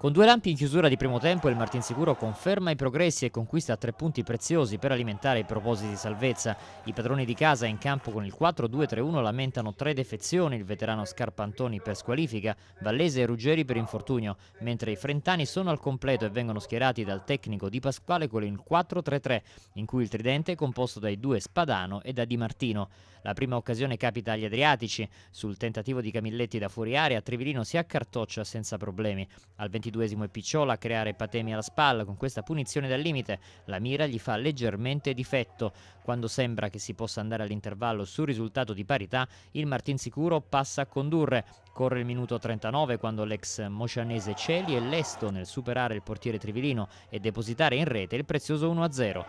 Con due lampi in chiusura di primo tempo il Martinsicuro conferma i progressi e conquista tre punti preziosi per alimentare i propositi di salvezza. I padroni di casa in campo con il 4-2-3-1 lamentano tre defezioni, il veterano Scarpantoni per squalifica, Vallese e Ruggeri per infortunio, mentre i frentani sono al completo e vengono schierati dal tecnico Di Pasquale con il 4-3-3, in cui il tridente è composto dai due Spadano e da Di Martino. La prima occasione capita agli Adriatici, sul tentativo di Camilletti da fuori area Trivilino si accartoccia senza problemi. Al 22 22esimo è Picciola a creare Patemi alla spalla, con questa punizione dal limite la mira gli fa leggermente difetto. Quando sembra che si possa andare all'intervallo sul risultato di parità, il Martin Sicuro passa a condurre. Corre il minuto 39 quando l'ex moscianese Celi è lesto nel superare il portiere Trivilino e depositare in rete il prezioso 1-0.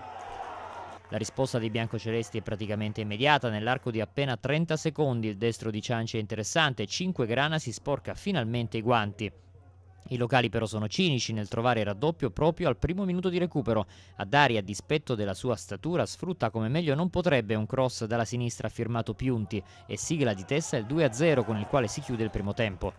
La risposta dei biancocelesti è praticamente immediata, nell'arco di appena 30 secondi il destro di Cianci è interessante, 5 grana si sporca finalmente i guanti. I locali però sono cinici nel trovare raddoppio proprio al primo minuto di recupero. Adari, a dispetto della sua statura, sfrutta come meglio non potrebbe un cross dalla sinistra firmato Piunti e sigla di testa il 2-0 con il quale si chiude il primo tempo.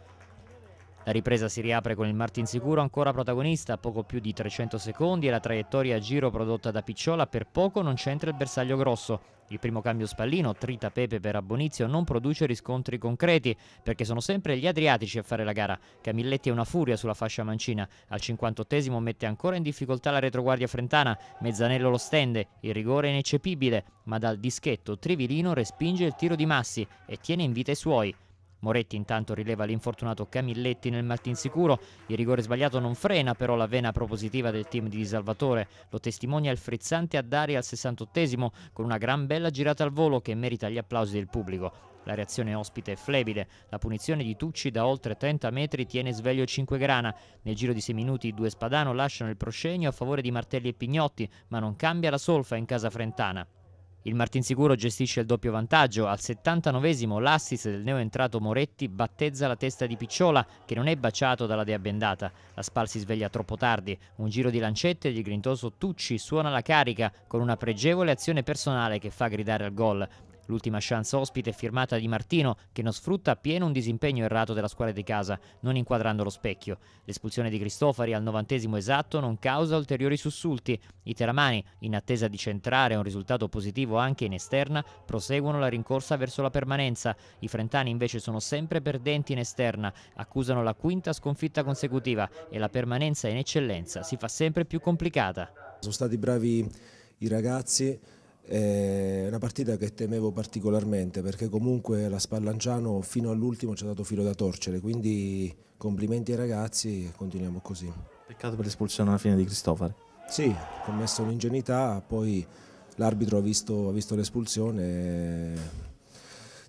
La ripresa si riapre con il Martin Sicuro ancora protagonista a poco più di 300 secondi e la traiettoria a giro prodotta da Picciola per poco non c'entra il bersaglio grosso. Il primo cambio spallino, trita pepe per Abbonizio, non produce riscontri concreti perché sono sempre gli adriatici a fare la gara. Camilletti è una furia sulla fascia mancina. Al 58 mette ancora in difficoltà la retroguardia frentana. Mezzanello lo stende, il rigore è ineccepibile, ma dal dischetto Trivilino respinge il tiro di Massi e tiene in vita i suoi. Moretti intanto rileva l'infortunato Camilletti nel Martinsicuro. il rigore sbagliato non frena però la vena propositiva del team di Salvatore, lo testimonia il frizzante a al 68esimo con una gran bella girata al volo che merita gli applausi del pubblico. La reazione ospite è flebile, la punizione di Tucci da oltre 30 metri tiene sveglio 5 grana. Nel giro di 6 minuti i due Spadano lasciano il proscenio a favore di Martelli e Pignotti, ma non cambia la solfa in casa frentana. Il Martinsicuro gestisce il doppio vantaggio, al 79 esimo l'assist del neoentrato Moretti battezza la testa di Picciola che non è baciato dalla dea bendata. La Spal si sveglia troppo tardi, un giro di lancette e di grintoso Tucci suona la carica con una pregevole azione personale che fa gridare al gol. L'ultima chance ospite è firmata di Martino, che non sfrutta appieno un disimpegno errato della squadra di casa, non inquadrando lo specchio. L'espulsione di Cristofari al novantesimo esatto non causa ulteriori sussulti. I teramani, in attesa di centrare un risultato positivo anche in esterna, proseguono la rincorsa verso la permanenza. I frentani invece sono sempre perdenti in esterna, accusano la quinta sconfitta consecutiva e la permanenza in eccellenza si fa sempre più complicata. Sono stati bravi i ragazzi è una partita che temevo particolarmente perché comunque la Spallangiano fino all'ultimo ci ha dato filo da torcere, quindi complimenti ai ragazzi e continuiamo così. Peccato per l'espulsione alla fine di Cristofari. Sì, commesso un'ingenuità, poi l'arbitro ha visto, visto l'espulsione e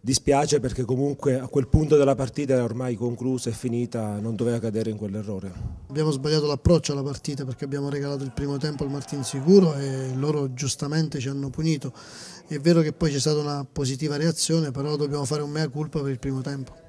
dispiace perché comunque a quel punto della partita era ormai conclusa e finita, non doveva cadere in quell'errore. Abbiamo sbagliato l'approccio alla partita perché abbiamo regalato il primo tempo al Martin Sicuro e loro giustamente ci hanno punito. È vero che poi c'è stata una positiva reazione, però dobbiamo fare un mea culpa per il primo tempo.